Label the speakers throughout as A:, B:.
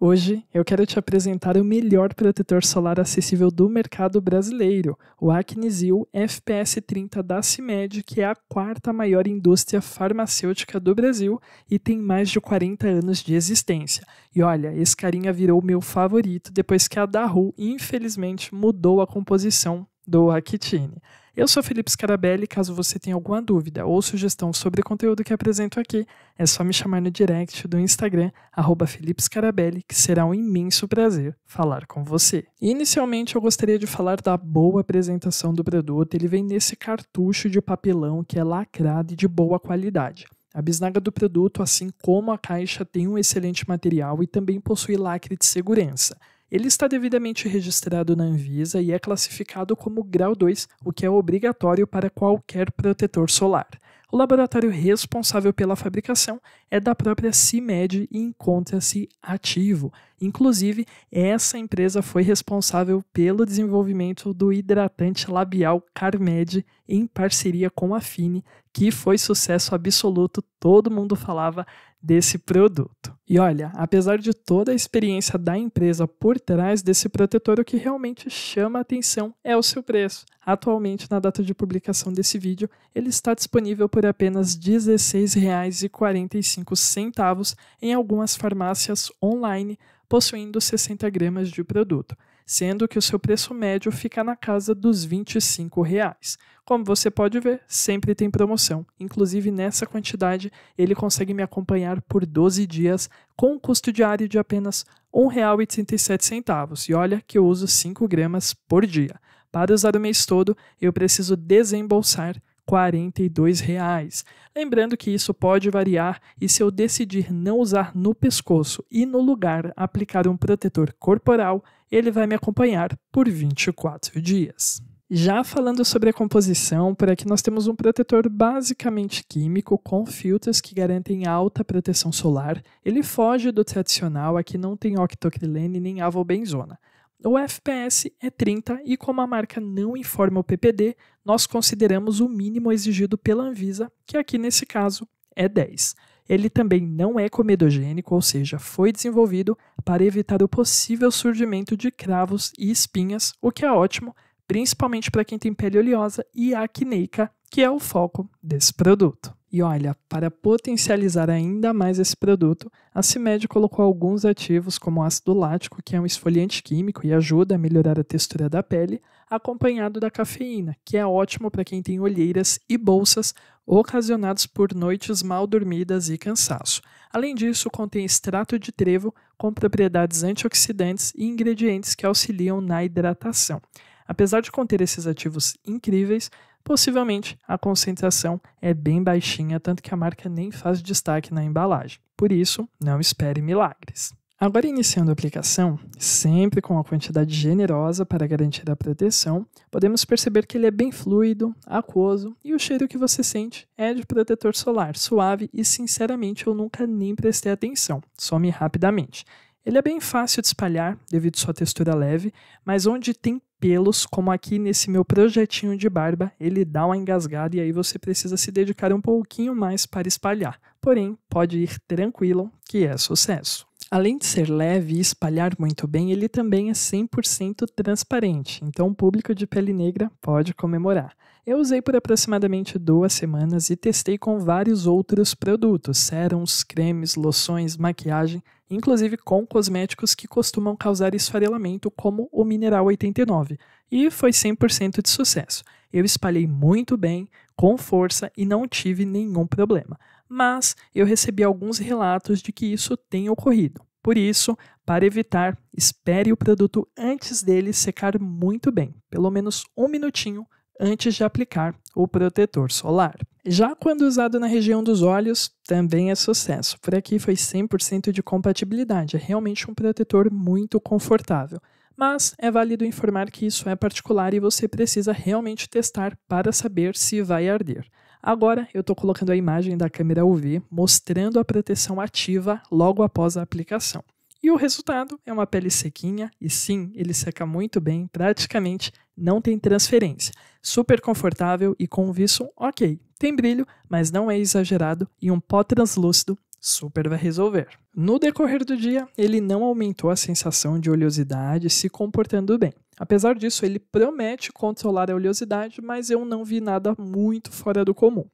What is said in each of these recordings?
A: Hoje eu quero te apresentar o melhor protetor solar acessível do mercado brasileiro, o Acnesil FPS 30 da CIMED, que é a quarta maior indústria farmacêutica do Brasil e tem mais de 40 anos de existência. E olha, esse carinha virou meu favorito depois que a Daru, infelizmente, mudou a composição do Rakitini. Eu sou Felipe Scarabelli, caso você tenha alguma dúvida ou sugestão sobre o conteúdo que apresento aqui, é só me chamar no direct do Instagram, arroba Felipe Scarabelli, que será um imenso prazer falar com você. Inicialmente eu gostaria de falar da boa apresentação do produto, ele vem nesse cartucho de papelão que é lacrado e de boa qualidade. A bisnaga do produto, assim como a caixa, tem um excelente material e também possui lacre de segurança. Ele está devidamente registrado na Anvisa e é classificado como grau 2, o que é obrigatório para qualquer protetor solar. O laboratório responsável pela fabricação é da própria CIMED e encontra-se ativo. Inclusive, essa empresa foi responsável pelo desenvolvimento do hidratante labial Carmed em parceria com a Fini, que foi sucesso absoluto, todo mundo falava desse produto. E olha, apesar de toda a experiência da empresa por trás desse protetor, o que realmente chama a atenção é o seu preço. Atualmente, na data de publicação desse vídeo, ele está disponível por apenas R$ 16,45 em algumas farmácias online possuindo 60 gramas de produto, sendo que o seu preço médio fica na casa dos R$ 25. Reais. Como você pode ver, sempre tem promoção. Inclusive, nessa quantidade, ele consegue me acompanhar por 12 dias com um custo diário de apenas R$ 1,87. E olha que eu uso 5 gramas por dia. Para usar o mês todo, eu preciso desembolsar 42 reais. Lembrando que isso pode variar e se eu decidir não usar no pescoço e no lugar aplicar um protetor corporal, ele vai me acompanhar por 24 dias. Já falando sobre a composição, por aqui nós temos um protetor basicamente químico com filtros que garantem alta proteção solar. Ele foge do tradicional, aqui não tem octocrilene nem avobenzona. O FPS é 30 e, como a marca não informa o PPD, nós consideramos o mínimo exigido pela Anvisa, que aqui nesse caso é 10. Ele também não é comedogênico, ou seja, foi desenvolvido para evitar o possível surgimento de cravos e espinhas, o que é ótimo, principalmente para quem tem pele oleosa e acneica, que é o foco desse produto. E olha, para potencializar ainda mais esse produto, a CIMED colocou alguns ativos como ácido lático, que é um esfoliante químico e ajuda a melhorar a textura da pele, acompanhado da cafeína, que é ótimo para quem tem olheiras e bolsas ocasionados por noites mal dormidas e cansaço. Além disso, contém extrato de trevo com propriedades antioxidantes e ingredientes que auxiliam na hidratação. Apesar de conter esses ativos incríveis, possivelmente a concentração é bem baixinha, tanto que a marca nem faz destaque na embalagem. Por isso, não espere milagres. Agora, iniciando a aplicação, sempre com a quantidade generosa para garantir a proteção, podemos perceber que ele é bem fluido, aquoso e o cheiro que você sente é de protetor solar, suave e, sinceramente, eu nunca nem prestei atenção, some rapidamente. Ele é bem fácil de espalhar, devido à sua textura leve, mas onde tem pelos, como aqui nesse meu projetinho de barba, ele dá uma engasgada e aí você precisa se dedicar um pouquinho mais para espalhar. Porém, pode ir tranquilo que é sucesso. Além de ser leve e espalhar muito bem, ele também é 100% transparente, então o público de pele negra pode comemorar. Eu usei por aproximadamente duas semanas e testei com vários outros produtos, sérums, cremes, loções, maquiagem, inclusive com cosméticos que costumam causar esfarelamento, como o Mineral 89, e foi 100% de sucesso. Eu espalhei muito bem, com força e não tive nenhum problema mas eu recebi alguns relatos de que isso tem ocorrido. Por isso, para evitar, espere o produto antes dele secar muito bem, pelo menos um minutinho antes de aplicar o protetor solar. Já quando usado na região dos olhos, também é sucesso. Por aqui foi 100% de compatibilidade, é realmente um protetor muito confortável. Mas é válido informar que isso é particular e você precisa realmente testar para saber se vai arder. Agora eu estou colocando a imagem da câmera UV mostrando a proteção ativa logo após a aplicação. E o resultado é uma pele sequinha, e sim, ele seca muito bem, praticamente não tem transferência. Super confortável e com um viço ok. Tem brilho, mas não é exagerado, e um pó translúcido Super vai resolver. No decorrer do dia, ele não aumentou a sensação de oleosidade, se comportando bem. Apesar disso, ele promete controlar a oleosidade, mas eu não vi nada muito fora do comum.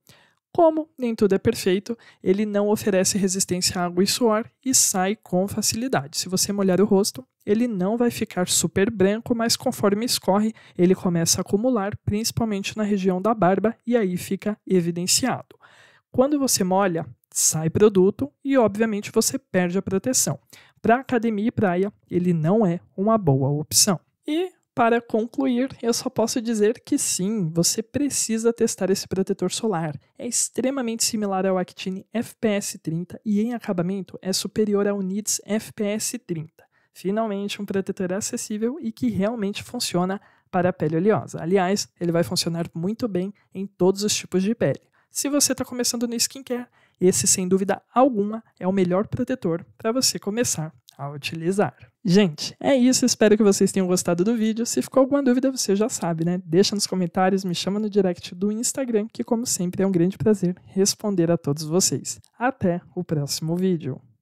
A: Como nem tudo é perfeito, ele não oferece resistência à água e suor e sai com facilidade. Se você molhar o rosto, ele não vai ficar super branco, mas conforme escorre, ele começa a acumular, principalmente na região da barba, e aí fica evidenciado. Quando você molha, sai produto e, obviamente, você perde a proteção. Para academia e praia, ele não é uma boa opção. E, para concluir, eu só posso dizer que sim, você precisa testar esse protetor solar. É extremamente similar ao Actine FPS 30 e, em acabamento, é superior ao NITS FPS 30. Finalmente, um protetor acessível e que realmente funciona para a pele oleosa. Aliás, ele vai funcionar muito bem em todos os tipos de pele. Se você está começando no skincare, esse sem dúvida alguma é o melhor protetor para você começar a utilizar. Gente, é isso. Espero que vocês tenham gostado do vídeo. Se ficou alguma dúvida, você já sabe, né? Deixa nos comentários, me chama no direct do Instagram, que como sempre é um grande prazer responder a todos vocês. Até o próximo vídeo.